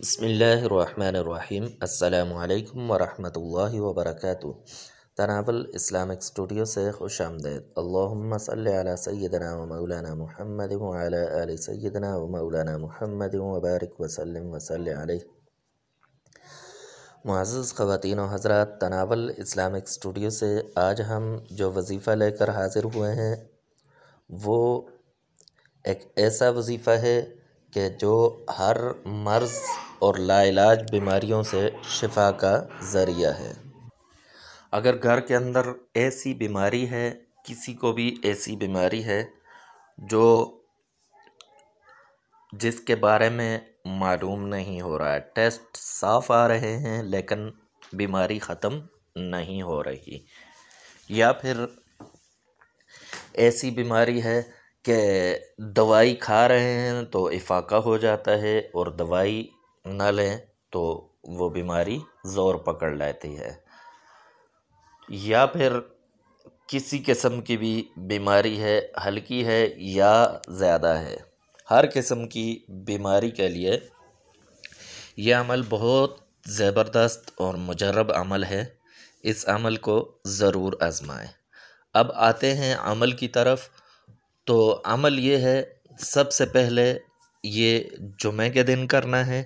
बसमीम् अल्लाम वरहमतुल्लाहि वबरकातु तनावल Islamic studio से खुश आमदेद अल्लाहुम्मा सैदना मौलाना महमद सैदना मौलाना महमद वबारक वसलम वसल मज़ज़ ख़वान हज़रा तनावल इस्लामिक स्टूडियो से आज हम जो वजीफ़ा लेकर हाज़िर हुए हैं वो एक ऐसा वजीफ़ा है कि जो हर मर्ज़ और लाइलाज बीमारियों से शिफा का ज़रिया है अगर घर के अंदर ऐसी बीमारी है किसी को भी ऐसी बीमारी है जो जिसके बारे में मालूम नहीं हो रहा है टेस्ट साफ़ आ रहे हैं लेकिन बीमारी ख़त्म नहीं हो रही या फिर ऐसी बीमारी है कि दवाई खा रहे हैं तो इफ़ाक़ा हो जाता है और दवाई ना लें तो वो बीमारी ज़ोर पकड़ लेती है या फिर किसी किस्म की भी बीमारी है हल्की है या ज़्यादा है हर किस्म की बीमारी के लिए यह अमल बहुत ज़बरदस्त और मुजरब अमल है इस अमल को ज़रूर आजमाएं अब आते हैं अमल की तरफ तो अमल ये है सबसे पहले ये जुमे के दिन करना है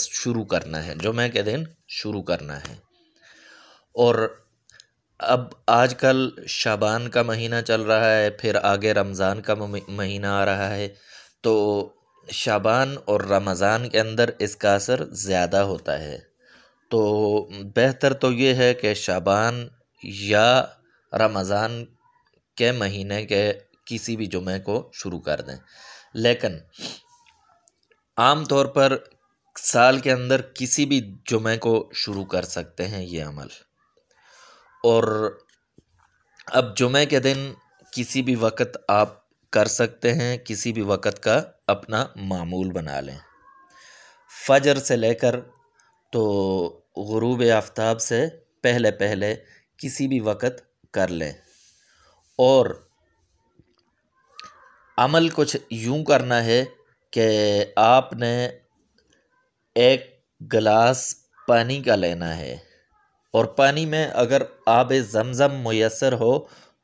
शुरू करना है जुमे के दिन शुरू करना है और अब आजकल शाबान का महीना चल रहा है फिर आगे रमज़ान का महीना आ रहा है तो शाबान और रमज़ान के अंदर इसका असर ज़्यादा होता है तो बेहतर तो ये है कि शाबान या रमज़ान के महीने के किसी भी जुमे को शुरू कर दें लेकिन आम तौर पर साल के अंदर किसी भी जुमे को शुरू कर सकते हैं ये अमल और अब जुमे के दिन किसी भी वक्त आप कर सकते हैं किसी भी वक्त का अपना मामूल बना लें फजर से लेकर तो गरूब आफ्ताब से पहले पहले किसी भी वक्त कर लें और अमल कुछ यूँ करना है कि आपने एक गिलास पानी का लेना है और पानी में अगर आब ज़मज़म मैसर हो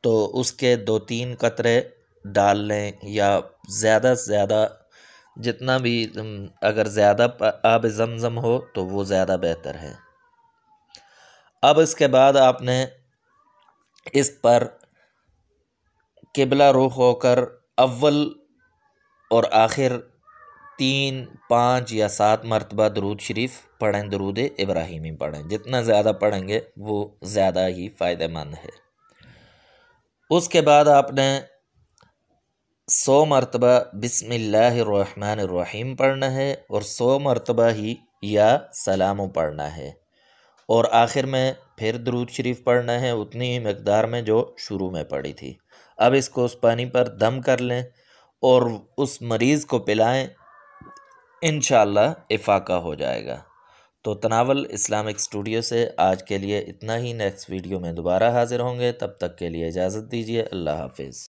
तो उसके दो तीन कतरे डाल लें या ज़्यादा से ज़्यादा जितना भी अगर ज़्यादा आब ज़मज़म हो तो वो ज़्यादा बेहतर है अब इसके बाद आपने इस पर किबला रुख होकर अव्वल और आखिर तीन पाँच या सात मरतबा दरूद शरीफ़ पढ़ें दरूद इब्राहिमी पढ़ें जितना ज़्यादा पढ़ेंगे वो ज़्यादा ही फ़ायदेमंद है उसके बाद आपने सौ मरतबा बिसमीम पढ़ना है और सौ मरतबा ही या सलाम पढ़ना है और आखिर में फिर दरूद शरीफ पढ़ना है उतनी ही मकदार में जो शुरू में पड़ी थी अब इसको उस पानी पर दम कर लें और उस मरीज़ को पिलाएं इन इफ़ाका हो जाएगा तो तनावल इस्लामिक स्टूडियो से आज के लिए इतना ही नेक्स्ट वीडियो में दोबारा हाज़िर होंगे तब तक के लिए इजाज़त दीजिए अल्लाह हाफिज़